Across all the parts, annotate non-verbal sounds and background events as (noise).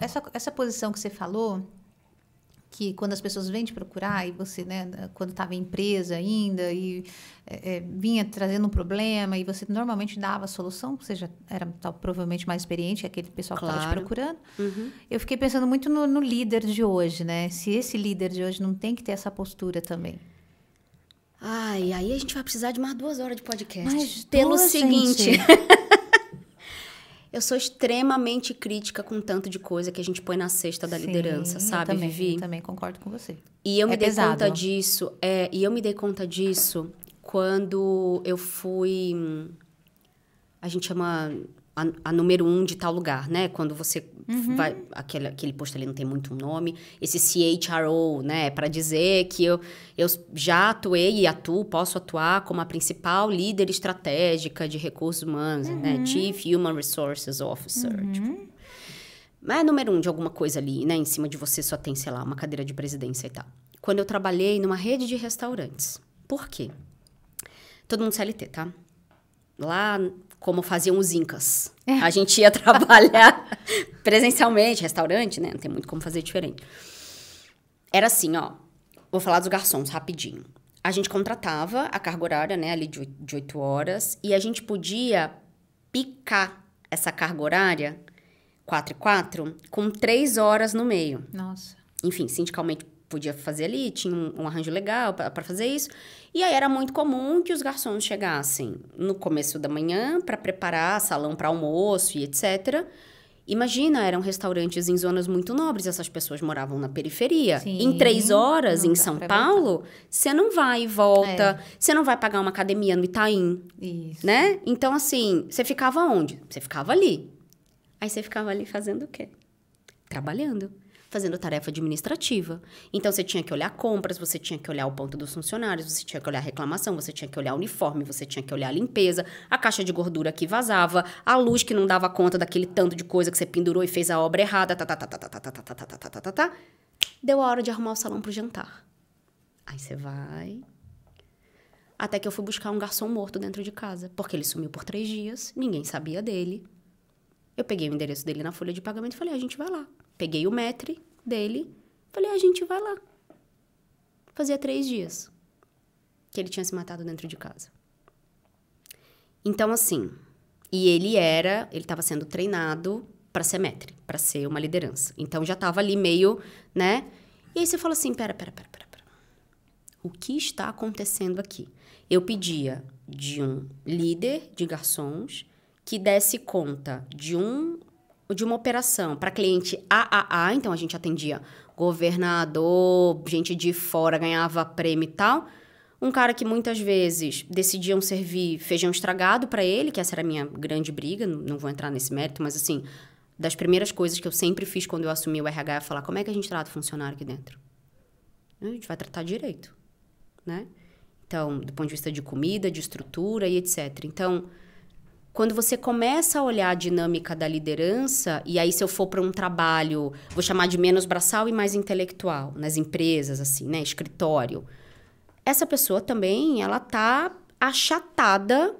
essa, essa posição que você falou, que quando as pessoas vêm te procurar e você, né, quando estava em empresa ainda e é, é, vinha trazendo um problema e você normalmente dava a solução, você já era tal, provavelmente mais experiente que aquele pessoal claro. que estava te procurando. Uhum. Eu fiquei pensando muito no, no, líder de hoje, né? Se esse líder de hoje não tem que ter essa postura também. Ai, aí a gente vai precisar de mais duas horas de podcast. Mas Pelo duas, seguinte. (laughs) Eu sou extremamente crítica com o tanto de coisa que a gente põe na cesta da Sim, liderança, sabe, eu também, Vivi? Eu também concordo com você. E eu é me dei conta disso, é, e eu me dei conta disso quando eu fui a gente chama a, a, número um de tal lugar, né? Quando você uhum. vai. Aquele, aquele posto ali não tem muito nome. Esse CHRO, né? É Para dizer que eu, eu já atuei e atuo, posso atuar como a principal líder estratégica de recursos humanos, né? uhum. né? Chief Human Resources Officer. Uhum. Tipo, mas é número um de alguma coisa ali, né? Em cima de você só tem, sei lá, uma cadeira de presidência e tal. Quando eu trabalhei numa rede de restaurantes. Por quê? Todo mundo CLT, tá? lá como faziam os incas. É. A gente ia (laughs) trabalhar presencialmente, restaurante, né? Não tem muito como fazer diferente. Era assim, ó. Vou falar dos garçons rapidinho. A gente contratava a carga horária, né, ali de, oito horas, e a gente podia picar essa carga horária quatro e quatro com três horas no meio. Nossa. Enfim, sindicalmente podia fazer ali, tinha um, um arranjo legal para fazer isso. E aí era muito comum que os garçons chegassem no começo da manhã para preparar salão para almoço e etc. Imagina, eram restaurantes em zonas muito nobres, essas pessoas moravam na periferia. Sim, em três horas, em São Paulo, você não vai e volta, é. você é. não vai pagar uma academia no Itaim, Isso. né? Então, assim, você ficava onde? Você ficava ali. Aí você ficava ali fazendo o quê? Trabalhando fazendo tarefa administrativa. Então você tinha que olhar compras, você tinha que olhar o ponto dos funcionários, você tinha que olhar reclamação, você tinha que olhar uniforme, você tinha que olhar limpeza, a caixa de gordura que vazava, a luz que não dava conta daquele tanto de coisa que você pendurou e fez a obra errada, tá, tá, tá, tá, tá, tá, tá, tá, tá, tá, tá, tá, tá. Deu a hora de arrumar o salão pro jantar. Aí você vai, até que eu fui buscar um garçom morto dentro de casa, porque ele sumiu por três dias, ninguém sabia dele. Eu peguei o endereço dele na folha de pagamento e falei, a gente vai lá. Peguei o metre dele, falei, a gente vai lá. Fazia três dias que ele tinha se matado dentro de casa. Então, assim, e ele era, ele estava sendo treinado para ser metre, para ser uma liderança. Então já estava ali meio, né? E aí você fala assim, pera, pera, pera, pera, pera. O que está acontecendo aqui? Eu pedia de um líder de garçons que desse conta de um de uma operação para cliente AAA, então a gente atendia governador, gente de fora, ganhava prêmio e tal. Um cara que muitas vezes decidiam servir feijão estragado para ele, que essa era a minha grande briga, não vou entrar nesse mérito, mas assim, das primeiras coisas que eu sempre fiz quando eu assumi o RH é falar como é que a gente trata o funcionário aqui dentro. A gente vai tratar direito, né? Então, do ponto de vista de comida, de estrutura e etc. Então, quando você começa a olhar a dinâmica da liderança, e aí se eu for para um trabalho, vou chamar de menos braçal e mais intelectual, nas empresas, assim, né? Escritório. Essa pessoa também, ela tá achatada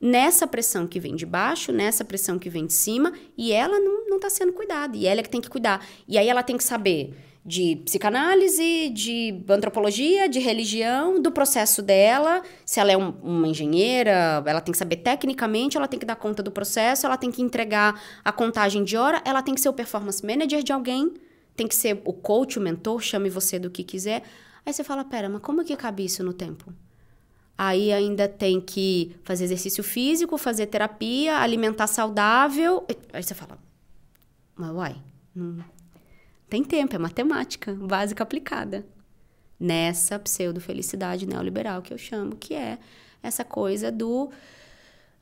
nessa pressão que vem de baixo, nessa pressão que vem de cima, e ela não está sendo cuidada, e ela é que tem que cuidar. E aí ela tem que saber de psicanálise, de antropologia, de religião, do processo dela. Se ela é um, uma engenheira, ela tem que saber tecnicamente, ela tem que dar conta do processo, ela tem que entregar a contagem de hora, ela tem que ser o performance manager de alguém, tem que ser o coach, o mentor, chame você do que quiser. Aí você fala: pera, mas como é que cabe isso no tempo? Aí ainda tem que fazer exercício físico, fazer terapia, alimentar saudável. Aí você fala: mas uai, não tem tempo, é matemática básica aplicada. Nessa pseudo-felicidade neoliberal que eu chamo, que é essa coisa do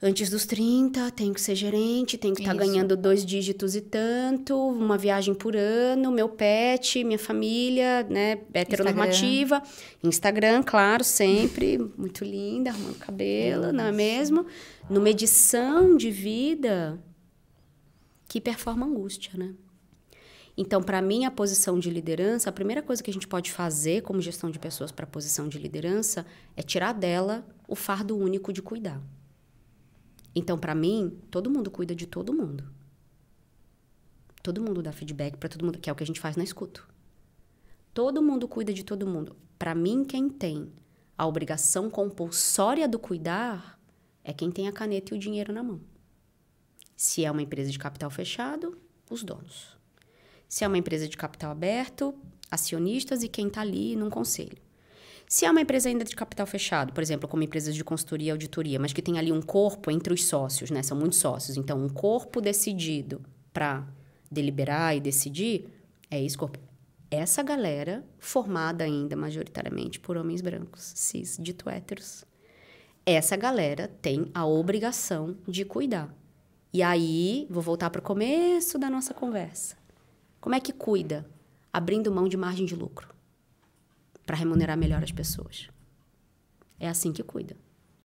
antes dos 30, tenho que ser gerente, tenho que estar tá ganhando dois dígitos e tanto, uma viagem por ano, meu pet, minha família, né, heteronormativa, Instagram, Instagram claro, sempre, muito linda, arrumando cabelo, Nossa. não é mesmo? Numa edição de vida que performa angústia, né? Então, para mim, a posição de liderança, a primeira coisa que a gente pode fazer como gestão de pessoas para a posição de liderança é tirar dela o fardo único de cuidar. Então, para mim, todo mundo cuida de todo mundo. Todo mundo dá feedback para todo mundo, que é o que a gente faz na escuto. Todo mundo cuida de todo mundo. Para mim, quem tem a obrigação compulsória do cuidar é quem tem a caneta e o dinheiro na mão. Se é uma empresa de capital fechado, os donos. Se é uma empresa de capital aberto, acionistas e quem está ali num conselho. Se é uma empresa ainda de capital fechado, por exemplo, como empresas de consultoria e auditoria, mas que tem ali um corpo entre os sócios, né? São muitos sócios. Então, um corpo decidido para deliberar e decidir é esse corpo. Essa galera, formada ainda majoritariamente por homens brancos, cis, dito héteros, essa galera tem a obrigação de cuidar. E aí, vou voltar para o começo da nossa conversa. Como é que cuida? Abrindo mão de margem de lucro para remunerar melhor as pessoas. É assim que cuida.